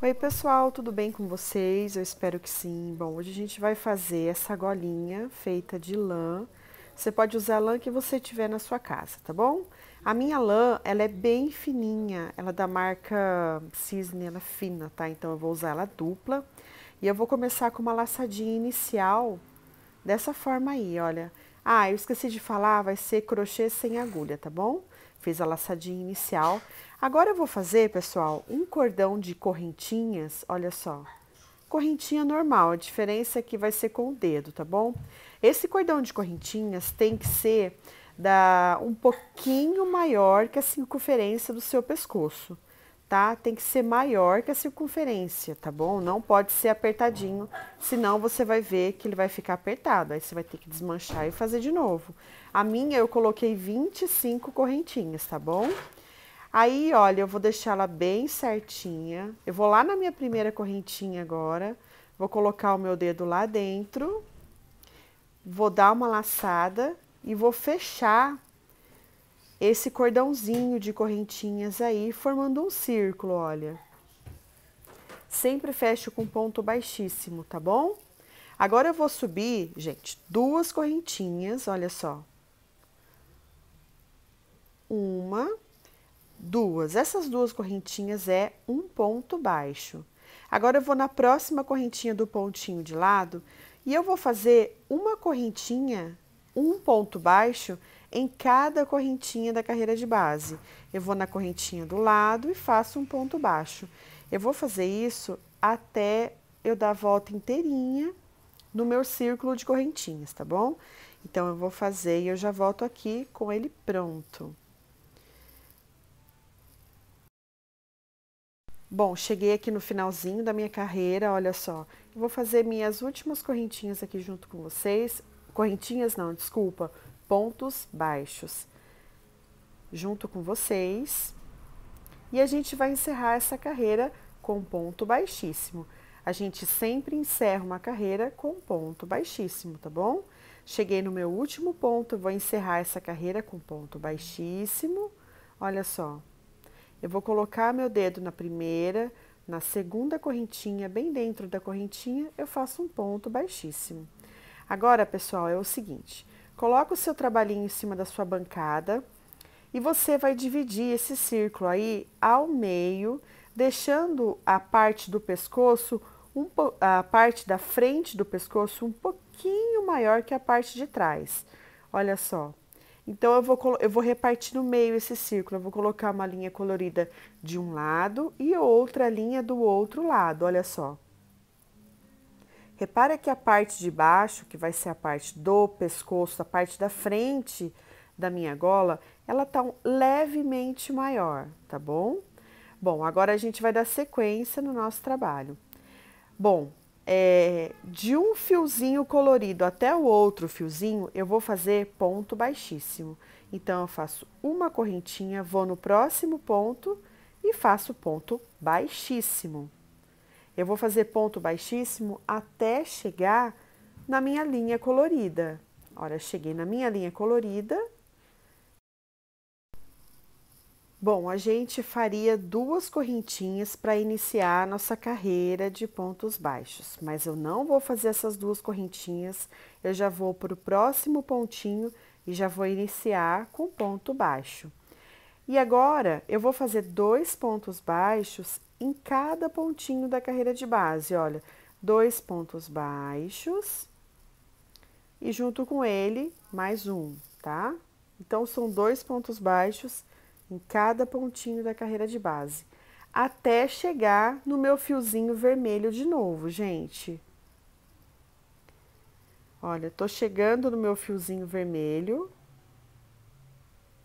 Oi pessoal, tudo bem com vocês? Eu espero que sim. Bom, hoje a gente vai fazer essa golinha feita de lã. Você pode usar a lã que você tiver na sua casa, tá bom? A minha lã, ela é bem fininha, ela é da marca Cisne, ela é fina, tá? Então eu vou usar ela dupla e eu vou começar com uma laçadinha inicial dessa forma aí, olha. Ah, eu esqueci de falar, vai ser crochê sem agulha, tá bom? Fiz a laçadinha inicial. Agora eu vou fazer, pessoal, um cordão de correntinhas, olha só. Correntinha normal, a diferença é que vai ser com o dedo, tá bom? Esse cordão de correntinhas tem que ser da um pouquinho maior que a circunferência do seu pescoço tá? Tem que ser maior que a circunferência, tá bom? Não pode ser apertadinho, senão você vai ver que ele vai ficar apertado. Aí você vai ter que desmanchar e fazer de novo. A minha eu coloquei 25 correntinhas, tá bom? Aí, olha, eu vou deixar ela bem certinha. Eu vou lá na minha primeira correntinha agora, vou colocar o meu dedo lá dentro, vou dar uma laçada e vou fechar esse cordãozinho de correntinhas aí, formando um círculo, olha. Sempre fecho com ponto baixíssimo, tá bom? Agora eu vou subir, gente, duas correntinhas, olha só. Uma, duas. Essas duas correntinhas é um ponto baixo. Agora eu vou na próxima correntinha do pontinho de lado e eu vou fazer uma correntinha, um ponto baixo, em cada correntinha da carreira de base. Eu vou na correntinha do lado e faço um ponto baixo. Eu vou fazer isso até eu dar a volta inteirinha no meu círculo de correntinhas, tá bom? Então, eu vou fazer e eu já volto aqui com ele pronto. Bom, cheguei aqui no finalzinho da minha carreira, olha só. Eu vou fazer minhas últimas correntinhas aqui junto com vocês. Correntinhas não, desculpa. Desculpa pontos baixos junto com vocês. E a gente vai encerrar essa carreira com ponto baixíssimo. A gente sempre encerra uma carreira com ponto baixíssimo, tá bom? Cheguei no meu último ponto, vou encerrar essa carreira com ponto baixíssimo. Olha só, eu vou colocar meu dedo na primeira, na segunda correntinha, bem dentro da correntinha, eu faço um ponto baixíssimo. Agora, pessoal, é o seguinte, Coloca o seu trabalhinho em cima da sua bancada e você vai dividir esse círculo aí ao meio, deixando a parte do pescoço, um, a parte da frente do pescoço um pouquinho maior que a parte de trás. Olha só. Então, eu vou, eu vou repartir no meio esse círculo. Eu vou colocar uma linha colorida de um lado e outra linha do outro lado, olha só. Repara que a parte de baixo, que vai ser a parte do pescoço, a parte da frente da minha gola, ela tá levemente maior, tá bom? Bom, agora a gente vai dar sequência no nosso trabalho. Bom, é, de um fiozinho colorido até o outro fiozinho, eu vou fazer ponto baixíssimo. Então, eu faço uma correntinha, vou no próximo ponto e faço ponto baixíssimo. Eu vou fazer ponto baixíssimo até chegar na minha linha colorida. Olha, cheguei na minha linha colorida. Bom, a gente faria duas correntinhas para iniciar a nossa carreira de pontos baixos, mas eu não vou fazer essas duas correntinhas, eu já vou para o próximo pontinho e já vou iniciar com ponto baixo. E agora eu vou fazer dois pontos baixos em cada pontinho da carreira de base. Olha, dois pontos baixos e junto com ele mais um, tá? Então são dois pontos baixos em cada pontinho da carreira de base, até chegar no meu fiozinho vermelho de novo, gente. Olha, tô chegando no meu fiozinho vermelho,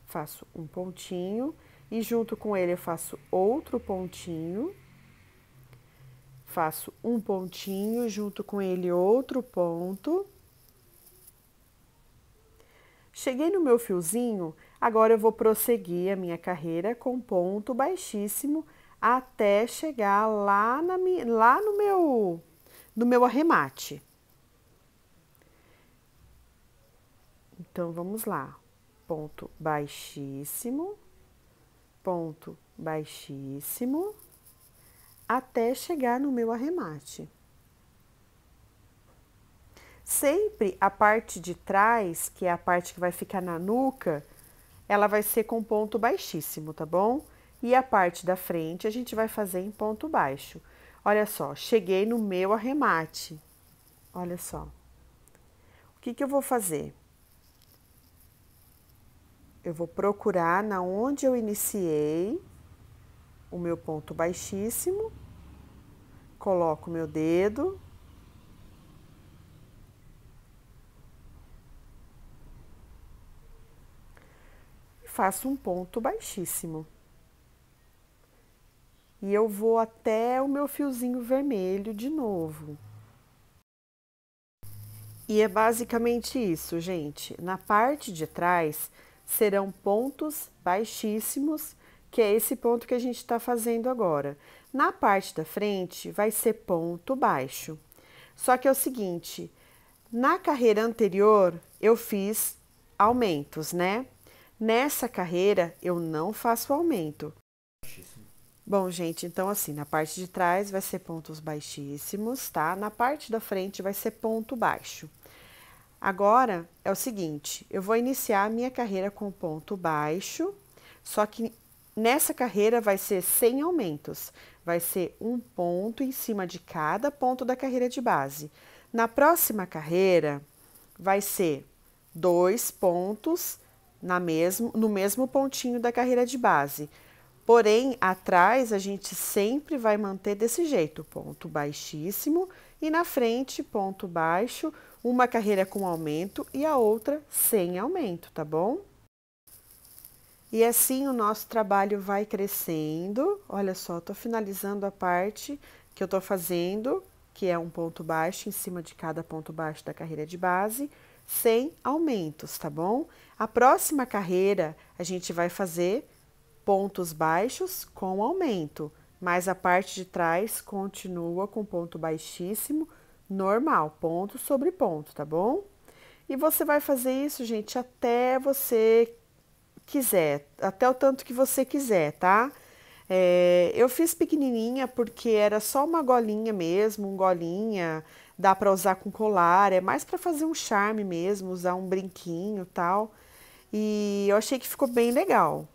faço um pontinho e junto com ele eu faço outro pontinho, faço um pontinho, junto com ele outro ponto. Cheguei no meu fiozinho, agora eu vou prosseguir a minha carreira com ponto baixíssimo até chegar lá, na, lá no, meu, no meu arremate. Então, vamos lá ponto baixíssimo, ponto baixíssimo, até chegar no meu arremate. Sempre a parte de trás, que é a parte que vai ficar na nuca, ela vai ser com ponto baixíssimo, tá bom? E a parte da frente a gente vai fazer em ponto baixo. Olha só, cheguei no meu arremate. Olha só. O que, que eu vou fazer? eu vou procurar na onde eu iniciei o meu ponto baixíssimo, coloco meu dedo, e faço um ponto baixíssimo. E eu vou até o meu fiozinho vermelho de novo. E é basicamente isso, gente. Na parte de trás, serão pontos baixíssimos, que é esse ponto que a gente está fazendo agora. Na parte da frente, vai ser ponto baixo. Só que é o seguinte, na carreira anterior, eu fiz aumentos, né? Nessa carreira, eu não faço aumento. Bom, gente, então assim, na parte de trás vai ser pontos baixíssimos, tá? Na parte da frente vai ser ponto baixo. Agora é o seguinte: eu vou iniciar a minha carreira com ponto baixo, só que nessa carreira vai ser sem aumentos, vai ser um ponto em cima de cada ponto da carreira de base. Na próxima carreira, vai ser dois pontos na mesmo, no mesmo pontinho da carreira de base. Porém, atrás a gente sempre vai manter desse jeito: ponto baixíssimo e na frente, ponto baixo, uma carreira com aumento e a outra sem aumento, tá bom? E assim o nosso trabalho vai crescendo. Olha só, tô finalizando a parte que eu tô fazendo, que é um ponto baixo em cima de cada ponto baixo da carreira de base, sem aumentos, tá bom? A próxima carreira a gente vai fazer pontos baixos com aumento mas a parte de trás continua com ponto baixíssimo, normal, ponto sobre ponto, tá bom? E você vai fazer isso, gente, até você quiser, até o tanto que você quiser, tá? É, eu fiz pequenininha porque era só uma golinha mesmo, um golinha, dá para usar com colar, é mais para fazer um charme mesmo, usar um brinquinho, tal. E eu achei que ficou bem legal.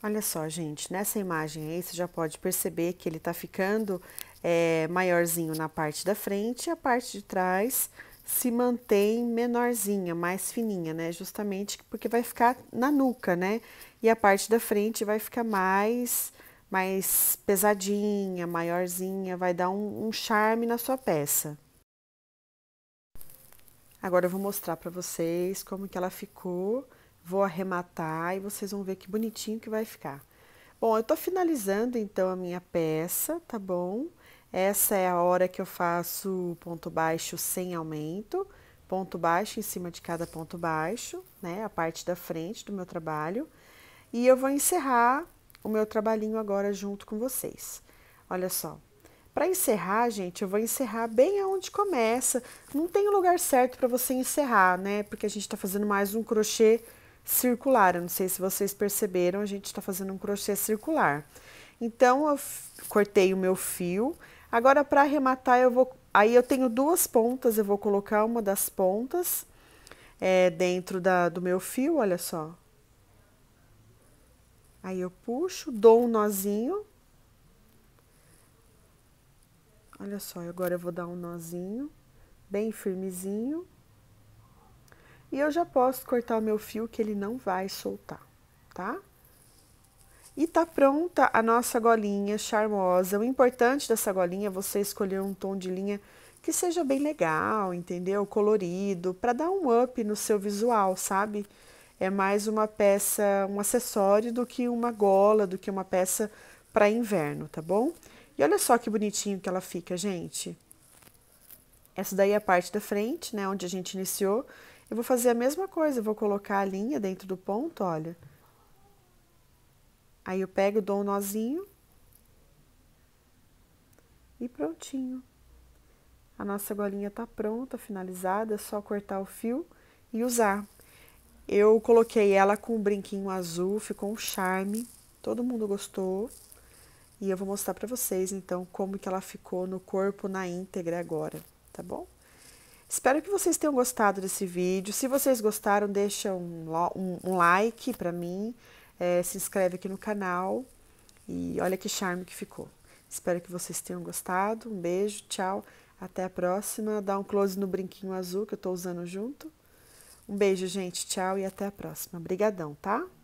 Olha só, gente, nessa imagem aí você já pode perceber que ele está ficando é, maiorzinho na parte da frente e a parte de trás se mantém menorzinha, mais fininha, né? Justamente porque vai ficar na nuca, né? E a parte da frente vai ficar mais, mais pesadinha, maiorzinha, vai dar um, um charme na sua peça. Agora eu vou mostrar para vocês como que ela ficou Vou arrematar e vocês vão ver que bonitinho que vai ficar. Bom, eu tô finalizando então a minha peça, tá bom? Essa é a hora que eu faço ponto baixo sem aumento, ponto baixo em cima de cada ponto baixo, né? A parte da frente do meu trabalho. E eu vou encerrar o meu trabalhinho agora junto com vocês. Olha só. Para encerrar, gente, eu vou encerrar bem aonde começa. Não tem o um lugar certo para você encerrar, né? Porque a gente está fazendo mais um crochê circular. Eu não sei se vocês perceberam, a gente está fazendo um crochê circular. Então, eu cortei o meu fio. Agora, para arrematar, eu vou... Aí, eu tenho duas pontas, eu vou colocar uma das pontas é, dentro da, do meu fio, olha só. Aí, eu puxo, dou um nozinho. Olha só, agora eu vou dar um nozinho, bem firmezinho. E eu já posso cortar o meu fio que ele não vai soltar, tá? E tá pronta a nossa golinha charmosa. O importante dessa golinha é você escolher um tom de linha que seja bem legal, entendeu? Colorido, para dar um up no seu visual, sabe? É mais uma peça, um acessório do que uma gola, do que uma peça para inverno, tá bom? E olha só que bonitinho que ela fica, gente. Essa daí é a parte da frente, né, onde a gente iniciou. Eu vou fazer a mesma coisa, eu vou colocar a linha dentro do ponto, olha. Aí eu pego, dou um nozinho. E prontinho. A nossa golinha tá pronta, finalizada, é só cortar o fio e usar. Eu coloquei ela com um brinquinho azul, ficou um charme, todo mundo gostou. E eu vou mostrar pra vocês, então, como que ela ficou no corpo na íntegra agora, tá bom? Espero que vocês tenham gostado desse vídeo. Se vocês gostaram, deixa um, um, um like para mim, é, se inscreve aqui no canal e olha que charme que ficou. Espero que vocês tenham gostado. Um beijo, tchau, até a próxima. Dá um close no brinquinho azul que eu estou usando junto. Um beijo, gente, tchau e até a próxima. Obrigadão, tá?